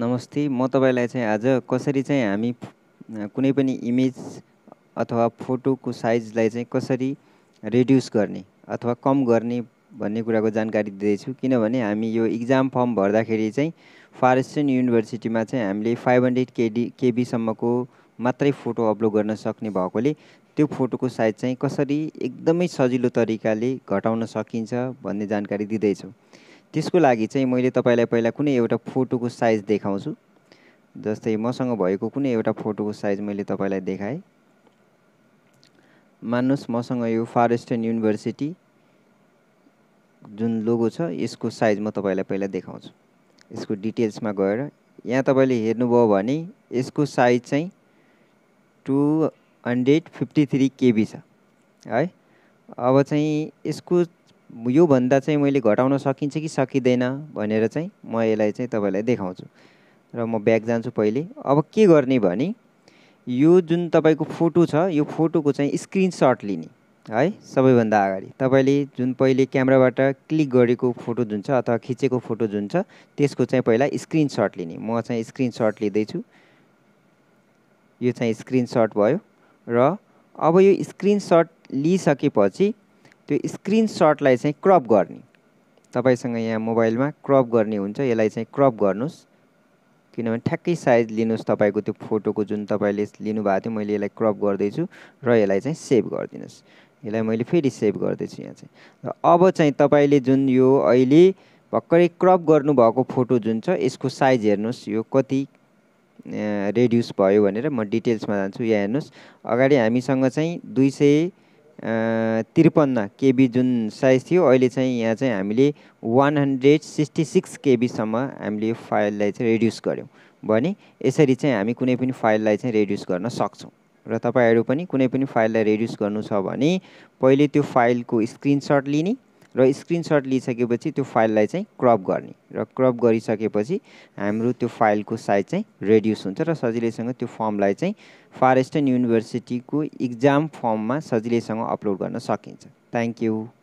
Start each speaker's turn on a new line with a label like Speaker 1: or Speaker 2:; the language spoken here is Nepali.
Speaker 1: नमस्ते म तपाईँलाई चाहिँ आज कसरी चाहिँ हामी कुनै पनि इमेज अथवा फोटोको साइजलाई चाहिँ कसरी रेड्युस गर्ने अथवा कम गर्ने भन्ने कुराको जानकारी दिँदैछु किनभने हामी यो इक्जाम फर्म भर्दाखेरि चाहिँ फारेस्टर्न युनिभर्सिटीमा चाहिँ हामीले फाइभ हन्ड्रेड केडी केबीसम्मको मात्रै फोटो अपलोड गर्न सक्ने भएकोले त्यो फोटोको साइज चाहिँ कसरी एकदमै सजिलो तरिकाले घटाउन सकिन्छ भन्ने जानकारी दिँदैछौँ त्यसको लागि चाहिँ मैले तपाईँलाई पहिला कुनै एउटा फोटोको साइज देखाउँछु जस्तै मसँग भएको कुनै एउटा फोटोको साइज मैले तपाईँलाई देखाएँ मान्नुहोस् मसँग यो फारेस्टर्न युनिभर्सिटी जुन लोगो छ यसको साइज म तपाईँलाई पहिला देखाउँछु यसको डिटेल्समा गएर यहाँ तपाईँले हेर्नुभयो भने यसको साइज चाहिँ two hundred fifty three KB छ है अब चाहिँ यसको योभन्दा चाहिँ मैले घटाउन सकिन्छ कि सकिँदैन भनेर चाहिँ म यसलाई चाहिँ तपाईँलाई देखाउँछु र म ब्याग जान्छु पहिले अब के गर्ने भने यो जुन तपाईँको फोटो छ यो फोटोको चाहिँ स्क्रिनसट लिने है सबैभन्दा अगाडि तपाईँले जुन पहिले क्यामेराबाट क्लिक गरेको फोटो जुन छ अथवा खिचेको फोटो जुन छ त्यसको चाहिँ पहिला स्क्रिनसट लिने म चाहिँ स्क्रिनसट लिँदैछु यो चाहिँ स्क्रिनसट भयो र अब यो स्क्रिनसट लिइसकेपछि त्यो स्क्रिन सटलाई चाहिँ क्रप गर्ने तपाईँसँग यहाँ मोबाइलमा क्रप गर्ने हुन्छ यसलाई चाहिँ क्रप गर्नुहोस् किनभने ठ्याक्कै साइज लिनुहोस् तपाईँको त्यो फोटोको जुन तपाईँले लिनुभएको थियो मैले यसलाई क्रप गर्दैछु र यसलाई चाहिँ सेभ गरिदिनुहोस् यसलाई मैले फेरि सेभ गर्दैछु यहाँ चाहिँ र अब चाहिँ तपाईँले जुन यो अहिले भर्खरै क्रप गर्नुभएको फोटो जुन छ यसको साइज हेर्नुहोस् यो कति रेड्युस भयो भनेर म डिटेल्समा जान्छु यहाँ हेर्नुहोस् अगाडि हामीसँग चाहिँ दुई सय त्रिपन्न केबी जुन साइज थियो अहिले चाहिँ यहाँ चाहिँ हामीले वान हन्ड्रेड सिक्सटी सिक्स केबीसम्म हामीले यो फाइललाई चाहिँ रेड्युस गऱ्यौँ भने यसरी चाहिँ हामी कुनै पनि फाइललाई चाहिँ रेड्युस गर्न सक्छौँ र तपाईँहरू पनि कुनै पनि फाइललाई रेड्युस गर्नु छ भने पहिले त्यो फाइलको स्क्रिनसट लिने र स्क्रिनसट लिइसकेपछि त्यो फाइललाई चाहिँ क्रप गर्ने र क्रप गरिसकेपछि हाम्रो त्यो फाइलको साइज चाहिँ रेड्युस हुन्छ र सजिलैसँग त्यो फर्मलाई चाहिँ फारेस्टर्न युनिभर्सिटीको इक्जाम फर्ममा सजिलैसँग अपलोड गर्न सकिन्छ थ्याङ्क यू